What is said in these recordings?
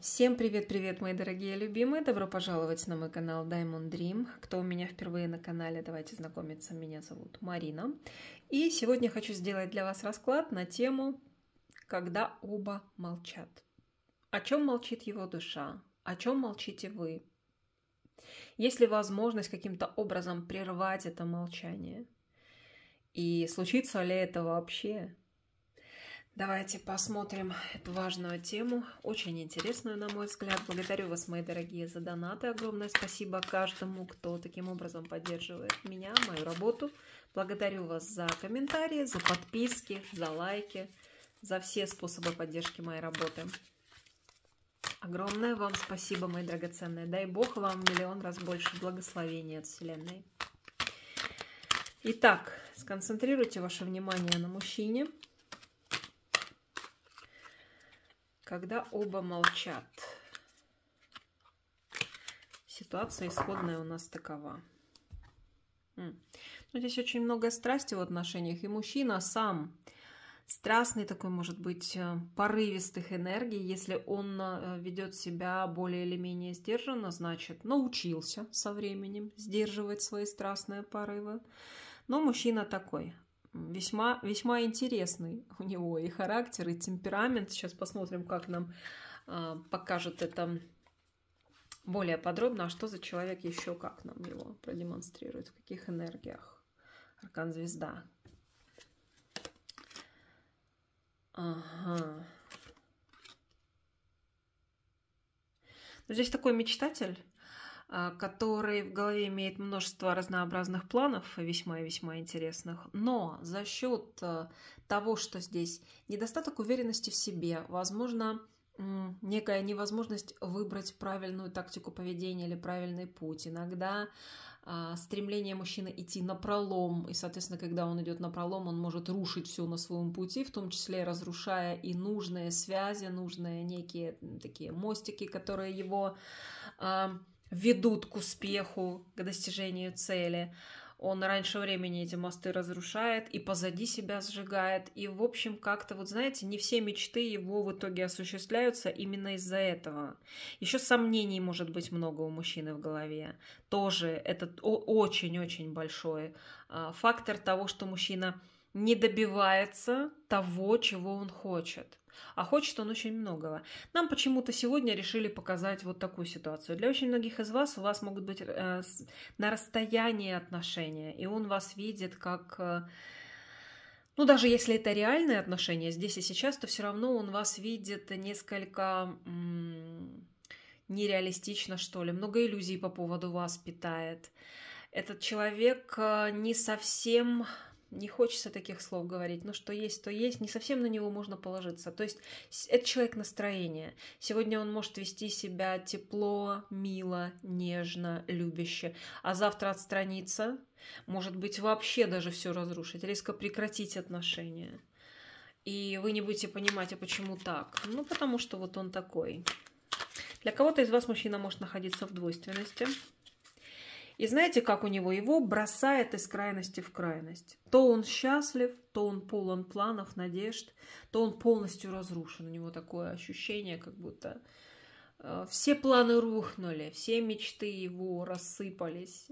Всем привет-привет, мои дорогие любимые! Добро пожаловать на мой канал Diamond Dream. Кто у меня впервые на канале, давайте знакомиться. Меня зовут Марина. И сегодня хочу сделать для вас расклад на тему «Когда оба молчат». О чем молчит его душа? О чем молчите вы? Есть ли возможность каким-то образом прервать это молчание? И случится ли это вообще? Давайте посмотрим эту важную тему, очень интересную, на мой взгляд. Благодарю вас, мои дорогие, за донаты. Огромное спасибо каждому, кто таким образом поддерживает меня, мою работу. Благодарю вас за комментарии, за подписки, за лайки, за все способы поддержки моей работы. Огромное вам спасибо, мои драгоценные. Дай Бог вам миллион раз больше благословений от Вселенной. Итак, сконцентрируйте ваше внимание на мужчине – когда оба молчат. Ситуация исходная у нас такова. Ну, здесь очень много страсти в отношениях, и мужчина сам страстный такой, может быть, э, порывистых энергий. Если он э, ведет себя более или менее сдержанно, значит, научился со временем сдерживать свои страстные порывы. Но мужчина такой, весьма, весьма интересный у него и характер, и темперамент. Сейчас посмотрим, как нам э, а, покажет это более подробно, а что за человек еще, как нам его продемонстрирует, в каких энергиях. Аркан Звезда. Ага. Но ну, здесь такой мечтатель, а, который в голове имеет множество разнообразных планов, весьма и весьма интересных, но за счет э, того, что здесь недостаток уверенности в себе, возможно, некая невозможность выбрать правильную тактику поведения или правильный путь. Иногда а, стремление мужчины идти на пролом, и, соответственно, когда он идет на пролом, он может рушить все на своем пути, в том числе разрушая и нужные связи, нужные некие такие мостики, которые его а, ведут к успеху, к достижению цели. Он раньше времени эти мосты разрушает и позади себя сжигает. И, в общем, как-то, вот знаете, не все мечты его в итоге осуществляются именно из-за этого. Еще сомнений может быть много у мужчины в голове. Тоже этот очень-очень большой а, фактор того, что мужчина не добивается того, чего он хочет. А хочет он очень многого. Нам почему-то сегодня решили показать вот такую ситуацию. Для очень многих из вас у вас могут быть э, на расстоянии отношения, и он вас видит как... Э, ну, даже если это реальные отношения здесь и сейчас, то все равно он вас видит несколько м- нереалистично, что ли, много иллюзий по поводу вас питает. Этот человек э, не совсем не хочется таких слов говорить, но что есть, то есть, не совсем на него можно положиться. То есть это человек настроения. Сегодня он может вести себя тепло, мило, нежно, любяще, а завтра отстраниться, может быть, вообще даже все разрушить, резко прекратить отношения. И вы не будете понимать, а почему так? Ну, потому что вот он такой. Для кого-то из вас мужчина может находиться в двойственности. И знаете, как у него? Его бросает из крайности в крайность. То он счастлив, то он полон планов, надежд, то он полностью разрушен. У него такое ощущение, как будто э, все планы рухнули, все мечты его рассыпались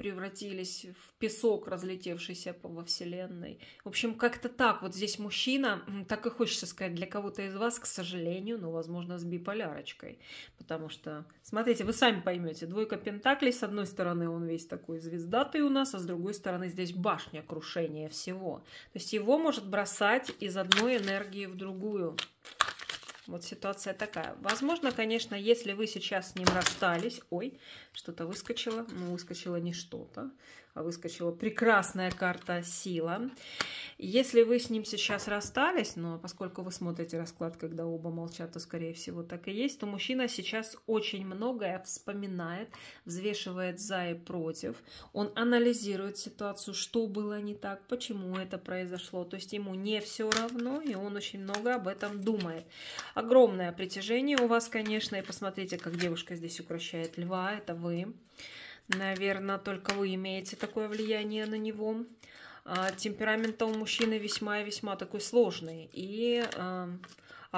превратились в песок, разлетевшийся во Вселенной. В общем, как-то так. Вот здесь мужчина, так и хочется сказать, для кого-то из вас, к сожалению, но, возможно, с биполярочкой. Потому что, смотрите, вы сами поймете, двойка пентаклей, с одной стороны он весь такой звездатый у нас, а с другой стороны здесь башня крушения всего. То есть его может бросать из одной энергии в другую. Вот ситуация такая. Возможно, конечно, если вы сейчас с ним расстались... Ой, что-то выскочило. Ну, выскочило не что-то выскочила прекрасная карта «Сила». Если вы с ним сейчас расстались, но поскольку вы смотрите расклад, когда оба молчат, то, скорее всего, так и есть, то мужчина сейчас очень многое вспоминает, взвешивает за и против. Он анализирует ситуацию, что было не так, почему это произошло. То есть ему не все равно, и он очень много об этом думает. Огромное притяжение у вас, конечно, и посмотрите, как девушка здесь укращает льва, это вы. Наверное, только вы имеете такое влияние на него. А, Темперамент у мужчины весьма и весьма такой сложный. И, а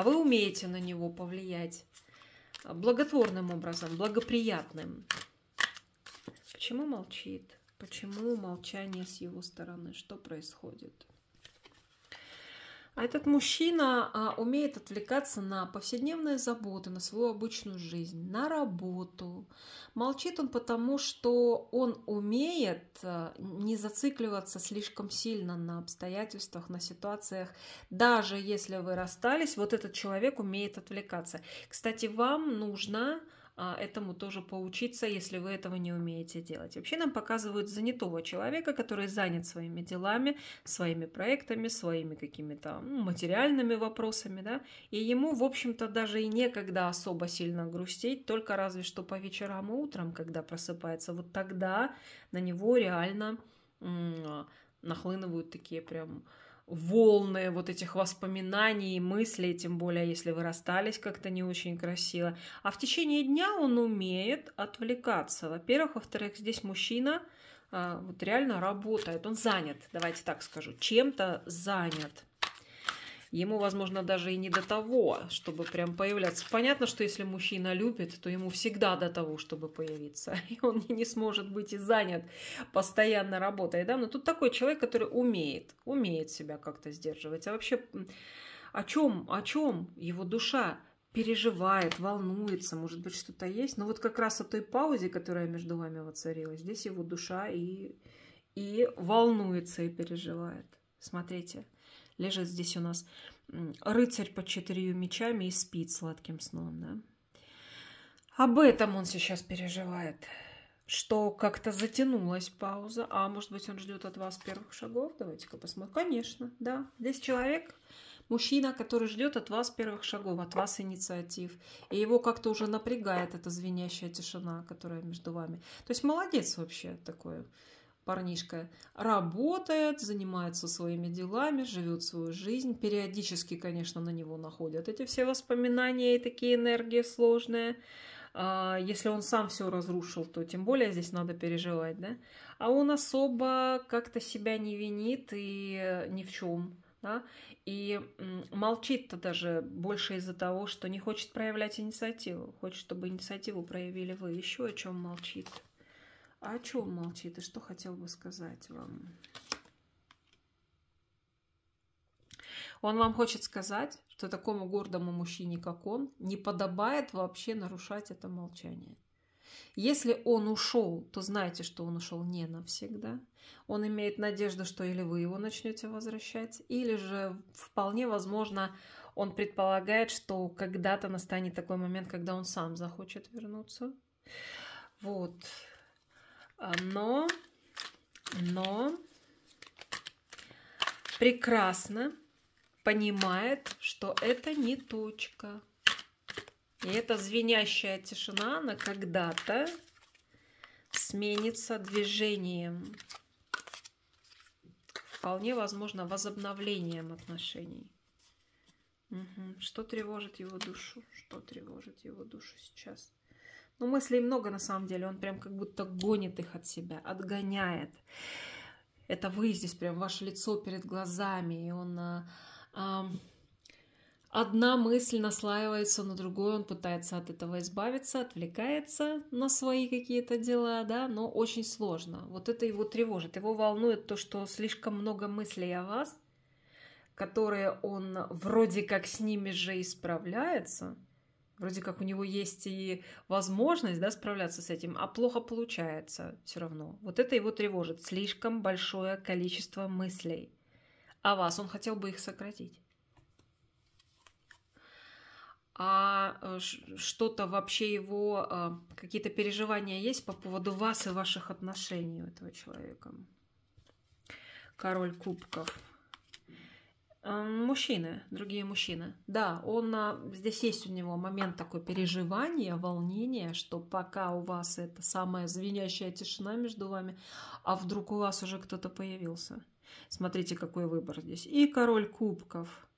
вы умеете на него повлиять благотворным образом, благоприятным. Почему молчит? Почему молчание с его стороны? Что происходит? А этот мужчина а, умеет отвлекаться на повседневные заботы, на свою обычную жизнь, на работу. Молчит он потому, что он умеет а, не зацикливаться слишком сильно на обстоятельствах, на ситуациях. Даже если вы расстались, вот этот человек умеет отвлекаться. Кстати, вам нужно а, этому тоже поучиться, если вы этого не умеете делать. Вообще нам показывают занятого человека, который занят своими делами, своими проектами, своими какими-то ну, материальными вопросами, да, и ему, в общем-то, даже и некогда особо сильно грустить, только разве что по вечерам и утрам, когда просыпается, вот тогда на него реально а, нахлынывают такие прям волны вот этих воспоминаний и мыслей, тем более, если вы расстались как-то не очень красиво. А в течение дня он умеет отвлекаться. Во-первых, во-вторых, здесь мужчина а, вот реально работает, он занят, давайте так скажу, чем-то занят ему, возможно, даже и не до того, чтобы прям появляться. Понятно, что если мужчина любит, то ему всегда до того, чтобы появиться. И он не сможет быть и занят постоянно работой. Да? Но тут такой человек, который умеет, умеет себя как-то сдерживать. А вообще, о чем, о чем его душа? переживает, волнуется, может быть, что-то есть. Но вот как раз о той паузе, которая между вами воцарилась, здесь его душа и, и волнуется, и переживает. Смотрите лежит здесь у нас рыцарь под четырью мечами и спит сладким сном, да. Об этом он сейчас переживает, что как-то затянулась пауза, а может быть он ждет от вас первых шагов, давайте-ка посмотрим. Конечно, да, здесь человек, мужчина, который ждет от вас первых шагов, от вас инициатив, и его как-то уже напрягает эта звенящая тишина, которая между вами. То есть молодец вообще такой парнишка. Работает, занимается своими делами, живет свою жизнь. Периодически, конечно, на него находят эти все воспоминания и такие энергии сложные. А, если он сам все разрушил, то тем более здесь надо переживать, да? А он особо как-то себя не винит и ни в чем да, и молчит-то даже больше из-за того, что не хочет проявлять инициативу, хочет, чтобы инициативу проявили вы, еще о чем молчит. А о чем молчит и что хотел бы сказать вам? Он вам хочет сказать, что такому гордому мужчине, как он, не подобает вообще нарушать это молчание. Если он ушел, то знайте, что он ушел не навсегда. Он имеет надежду, что или вы его начнете возвращать, или же вполне возможно он предполагает, что когда-то настанет такой момент, когда он сам захочет вернуться. Вот. А, но, но прекрасно понимает, что это не точка. И эта звенящая тишина, она когда-то сменится движением. Вполне возможно, возобновлением отношений. Угу. Что тревожит его душу? Что тревожит его душу сейчас? Но ну, мыслей много на самом деле. Он прям как будто гонит их от себя, отгоняет. Это вы здесь прям, ваше лицо перед глазами. И он... А, а, одна мысль наслаивается на другую, он пытается от этого избавиться, отвлекается на свои какие-то дела, да, но очень сложно. Вот это его тревожит, его волнует то, что слишком много мыслей о вас, которые он вроде как с ними же исправляется, Вроде как у него есть и возможность да, справляться с этим, а плохо получается все равно. Вот это его тревожит. Слишком большое количество мыслей А вас. Он хотел бы их сократить. А э, что-то вообще его, а, какие-то переживания есть по поводу вас и ваших отношений у этого человека? Король кубков. Э, мужчины, другие мужчины. Да, он а, здесь есть у него момент такой переживания, волнения, что пока у вас это самая звенящая тишина между вами, а вдруг у вас уже кто-то появился. Смотрите, какой выбор здесь. И король кубков,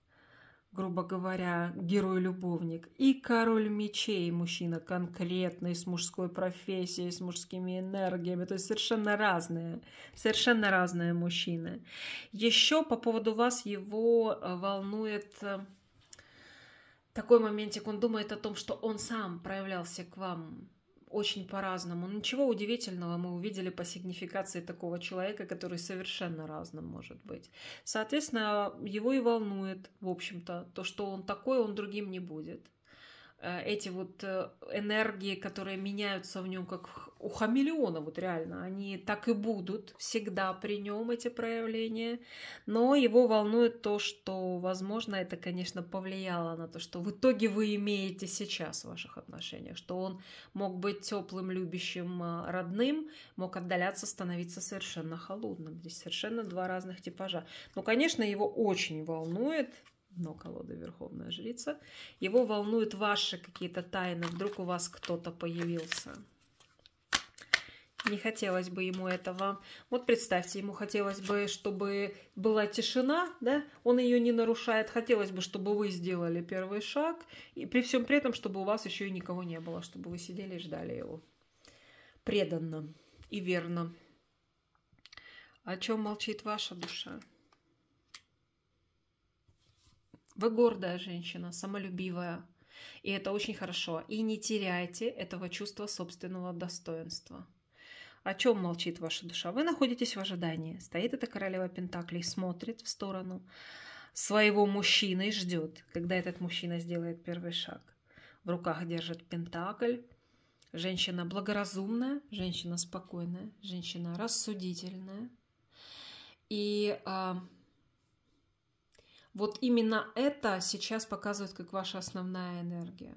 грубо говоря, герой-любовник, и король мечей, мужчина конкретный, с мужской профессией, с мужскими энергиями, то есть совершенно разные, совершенно разные мужчины. Еще по поводу вас его э, волнует э, такой моментик, он думает о том, что он сам проявлялся к вам очень по-разному. Ну, ничего удивительного мы увидели по сигнификации такого человека, который совершенно разным может быть. Соответственно, его и волнует, в общем-то, то, что он такой, он другим не будет. Э, эти вот э, энергии, которые меняются в нем, как у хамелеона, вот реально, они так и будут всегда при нем эти проявления. Но его волнует то, что, возможно, это, конечно, повлияло на то, что в итоге вы имеете сейчас в ваших отношениях, что он мог быть теплым, любящим, э, родным, мог отдаляться, становиться совершенно холодным. Здесь совершенно два разных типажа. Но, конечно, его очень волнует но колода Верховная Жрица. Его волнуют ваши какие-то тайны. Вдруг у вас кто-то появился. Не хотелось бы ему этого. Вот представьте, ему хотелось бы, чтобы была тишина, да, он ее не нарушает. Хотелось бы, чтобы вы сделали первый шаг, и при всем при этом, чтобы у вас еще и никого не было, чтобы вы сидели и ждали его. Преданно и верно. О чем молчит ваша душа? Вы гордая женщина, самолюбивая. И это очень хорошо. И не теряйте этого чувства собственного достоинства. О чем молчит ваша душа? Вы находитесь в ожидании. Стоит эта королева Пентаклей, смотрит в сторону своего мужчины и ждет, когда этот мужчина сделает первый шаг. В руках держит Пентакль. Женщина благоразумная, женщина спокойная, женщина рассудительная. И а, вот именно это сейчас показывает как ваша основная энергия,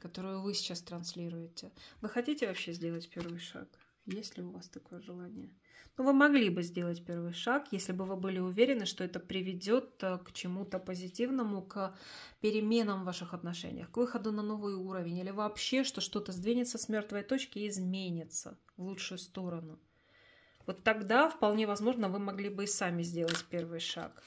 которую вы сейчас транслируете. Вы хотите вообще сделать первый шаг? Есть ли у вас такое желание? Ну, вы могли бы сделать первый шаг, если бы вы были уверены, что это приведет э, к чему-то позитивному, к переменам в ваших отношениях, к выходу на новый уровень, или вообще, что что-то сдвинется с мертвой точки и изменится в лучшую сторону. Вот тогда, вполне возможно, вы могли бы и сами сделать первый шаг.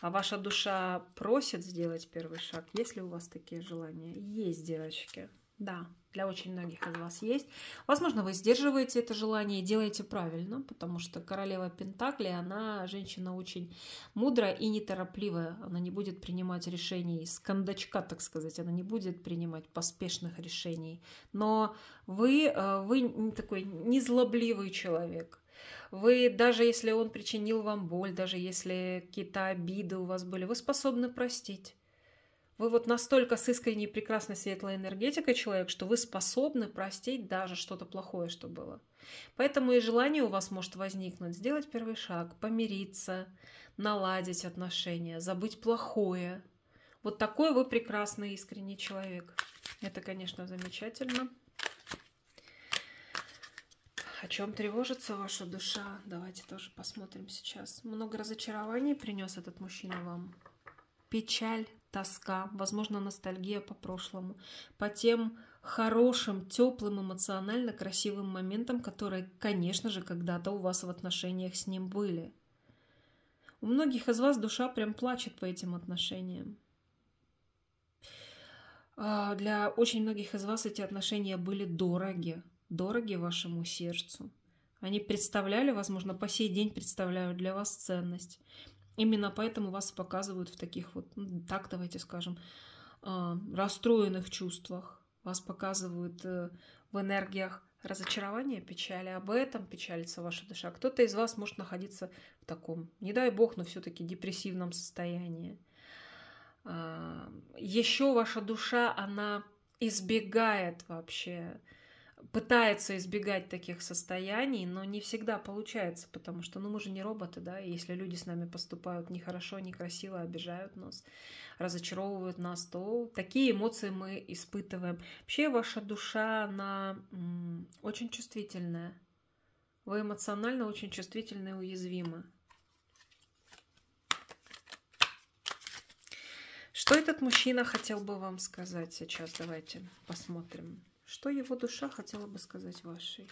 А ваша душа просит сделать первый шаг? Есть ли у вас такие желания? Есть, девочки. Да, для очень многих из вас есть. Возможно, вы сдерживаете это желание и делаете правильно, потому что королева Пентакли, она женщина очень мудрая и неторопливая. Она не будет принимать решений с кондачка, так сказать. Она не будет принимать поспешных решений. Но вы, э, вы такой незлобливый человек – вы, даже если он причинил вам боль, даже если какие-то обиды у вас были, вы способны простить. Вы вот настолько с искренней прекрасной светлой энергетикой человек, что вы способны простить даже что-то плохое, что было. Поэтому и желание у вас может возникнуть сделать первый шаг, помириться, наладить отношения, забыть плохое. Вот такой вы прекрасный искренний человек. Это, конечно, замечательно. О чем тревожится ваша душа? Давайте тоже посмотрим сейчас. Много разочарований принес этот мужчина вам. Печаль, тоска, возможно, ностальгия по прошлому, по тем хорошим, теплым, эмоционально красивым моментам, которые, конечно же, когда-то у вас в отношениях с ним были. У многих из вас душа прям плачет по этим отношениям. А, для очень многих из вас эти отношения были дороги, дороги вашему сердцу. Они представляли, возможно, по сей день представляют для вас ценность. Именно поэтому вас показывают в таких вот, ну, так давайте скажем, а, расстроенных чувствах. Вас показывают э, в энергиях разочарования, печали. Об этом печалится ваша душа. Кто-то из вас может находиться в таком, не дай бог, но все-таки депрессивном состоянии. А, Еще ваша душа, она избегает вообще пытается избегать таких состояний, но не всегда получается, потому что, ну, мы же не роботы, да, и если люди с нами поступают нехорошо, некрасиво, обижают нас, разочаровывают нас, то такие эмоции мы испытываем. Вообще ваша душа, она м, очень чувствительная. Вы эмоционально очень чувствительны и уязвимы. Что этот мужчина хотел бы вам сказать сейчас? Давайте посмотрим. Что его душа хотела бы сказать вашей?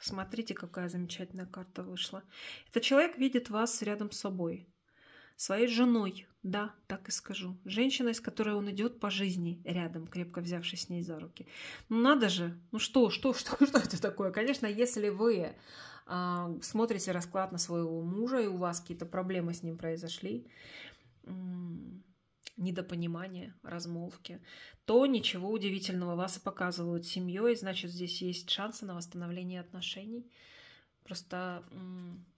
Смотрите, какая замечательная карта вышла. Этот человек видит вас рядом с собой. Своей женой, да, так и скажу. Женщиной, с которой он идет по жизни рядом, крепко взявшись с ней за руки. Ну надо же, ну что, что, что, что это такое? Конечно, если вы э, смотрите расклад на своего мужа, и у вас какие-то проблемы с ним произошли, недопонимания, размолвки, то ничего удивительного вас и показывают семьей, значит, здесь есть шансы на восстановление отношений. Просто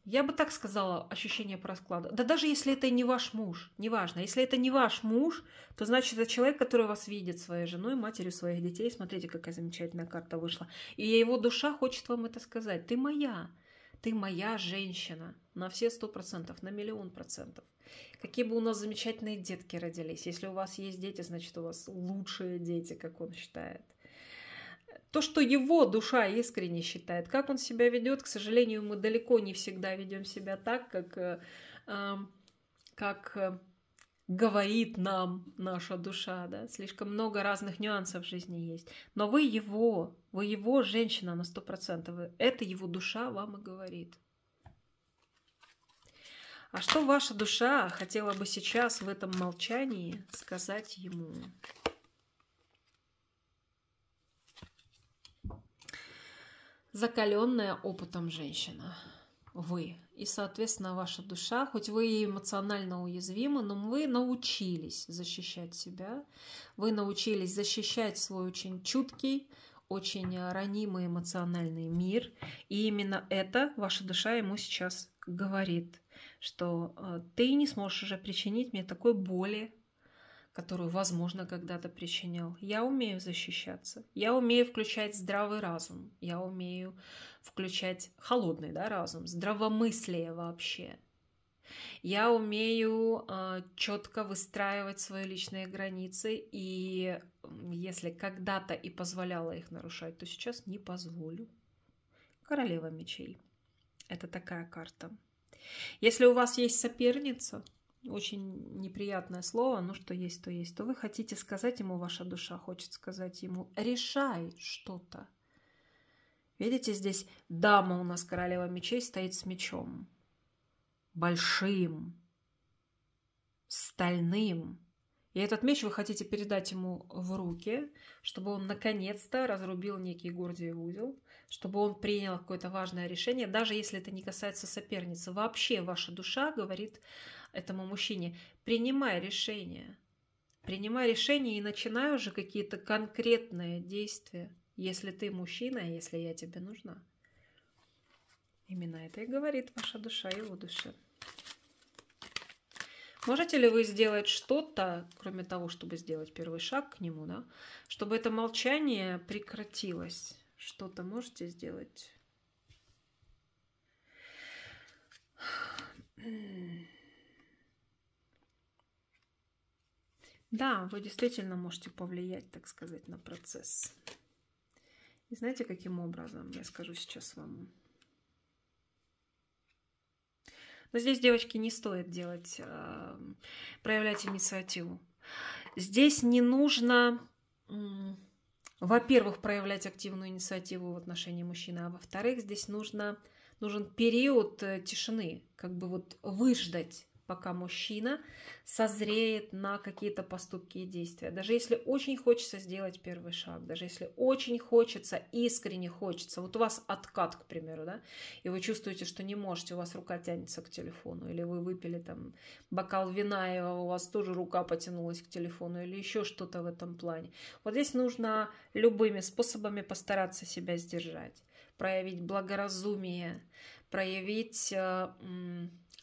я бы так сказала, ощущение по раскладу. Да даже если это не ваш муж, неважно. Если это не ваш муж, то значит это человек, который вас видит своей женой, матерью своих детей. Смотрите, какая замечательная карта вышла. И его душа хочет вам это сказать. Ты моя. Ты моя женщина. На все сто процентов, на миллион процентов. Какие бы у нас замечательные детки родились. Если у вас есть дети, значит, у вас лучшие дети, как он считает. То, что его душа искренне считает, как он себя ведет, к сожалению, мы далеко не всегда ведем себя так, как, э, эм, как э, говорит нам наша душа, да, слишком много разных нюансов в жизни есть. Но вы его, вы его женщина на сто процентов, это его душа вам и говорит. А что ваша душа хотела бы сейчас в этом молчании сказать ему? Закаленная опытом женщина вы. И, соответственно, ваша душа, хоть вы и эмоционально уязвимы, но вы научились защищать себя, вы научились защищать свой очень чуткий, очень э, ранимый эмоциональный мир. И именно это ваша душа ему сейчас говорит, что э, ты не сможешь уже причинить мне такой боли, которую, возможно, когда-то причинял. Я умею защищаться. Я умею включать здравый разум. Я умею включать холодный да, разум, здравомыслие вообще. Я умею э, четко выстраивать свои личные границы, и если когда-то и позволяла их нарушать, то сейчас не позволю. Королева мечей. Это такая карта. Если у вас есть соперница, очень неприятное слово, но «Ну, что есть, то есть, то вы хотите сказать ему, ваша душа хочет сказать ему, решай что-то. Видите, здесь дама у нас, королева мечей, стоит с мечом. Большим, стальным, и этот меч вы хотите передать ему в руки, чтобы он наконец-то разрубил некий Гордиев узел, чтобы он принял какое-то важное решение, даже если это не касается соперницы. Вообще ваша душа говорит этому мужчине, принимай решение, принимай решение и начинай уже какие-то конкретные действия, если ты мужчина, если я тебе нужна. Именно это и говорит ваша душа его душе сможете ли вы сделать что-то, кроме того, чтобы сделать первый шаг к нему, да, чтобы это молчание прекратилось? Что-то можете сделать? Да, вы действительно можете повлиять, так сказать, на процесс. И знаете, каким образом? Я скажу сейчас вам. Но здесь, девочки, не стоит делать, эм, проявлять инициативу. Здесь не нужно, во-первых, проявлять активную инициативу в отношении мужчины, а во-вторых, здесь нужно, нужен период э, тишины, как бы вот выждать пока мужчина созреет на какие-то поступки и действия. Даже если очень хочется сделать первый шаг, даже если очень хочется, искренне хочется, вот у вас откат, к примеру, да, и вы чувствуете, что не можете, у вас рука тянется к телефону, или вы выпили там бокал вина, и у вас тоже рука потянулась к телефону, или еще что-то в этом плане. Вот здесь нужно любыми способами постараться себя сдержать, проявить благоразумие, проявить э,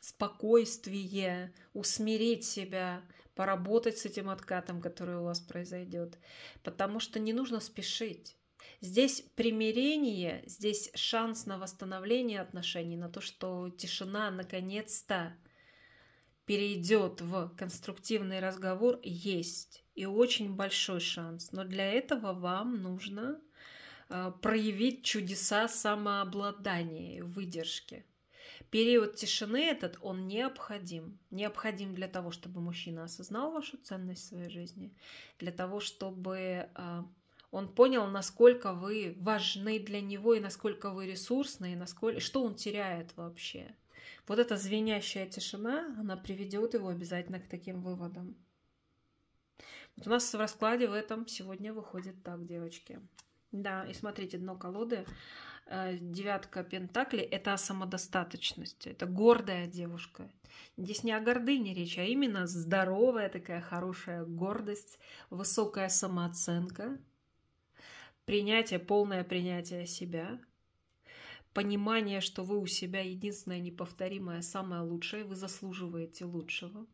спокойствие, усмирить себя, поработать с этим откатом, который у вас произойдет. Потому что не нужно спешить. Здесь примирение, здесь шанс на восстановление отношений, на то, что тишина наконец-то перейдет в конструктивный разговор, есть. И очень большой шанс. Но для этого вам нужно э, проявить чудеса самообладания и выдержки. Период тишины этот, он необходим. Необходим для того, чтобы мужчина осознал вашу ценность в своей жизни, для того, чтобы а, он понял, насколько вы важны для него и насколько вы ресурсны, и насколько, что он теряет вообще. Вот эта звенящая тишина, она приведет его обязательно к таким выводам. Вот у нас в раскладе в этом сегодня выходит так, девочки. Да, и смотрите, дно колоды Э, девятка пентаклей это самодостаточность, это гордая девушка. Здесь не о гордыне речь, а именно здоровая такая хорошая гордость, высокая самооценка, принятие, полное принятие себя, понимание, что вы у себя единственное неповторимое, самое лучшее, вы заслуживаете лучшего.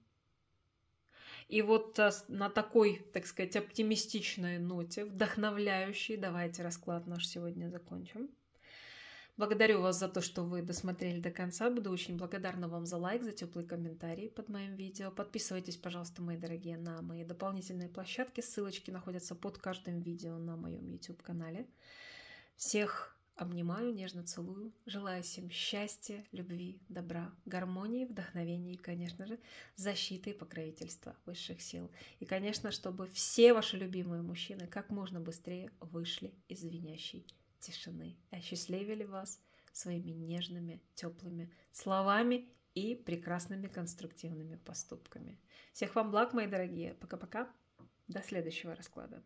И вот на такой, так сказать, оптимистичной ноте, вдохновляющей, давайте расклад наш сегодня закончим. Благодарю вас за то, что вы досмотрели до конца. Буду очень благодарна вам за лайк, за теплый комментарий под моим видео. Подписывайтесь, пожалуйста, мои дорогие, на мои дополнительные площадки. Ссылочки находятся под каждым видео на моем YouTube-канале. Всех обнимаю, нежно целую. Желаю всем счастья, любви, добра, гармонии, вдохновения и, конечно же, защиты и покровительства высших сил. И, конечно, чтобы все ваши любимые мужчины как можно быстрее вышли из звенящей тишины. и Осчастливили вас своими нежными, теплыми словами и прекрасными конструктивными поступками. Всех вам благ, мои дорогие. Пока-пока. До следующего расклада.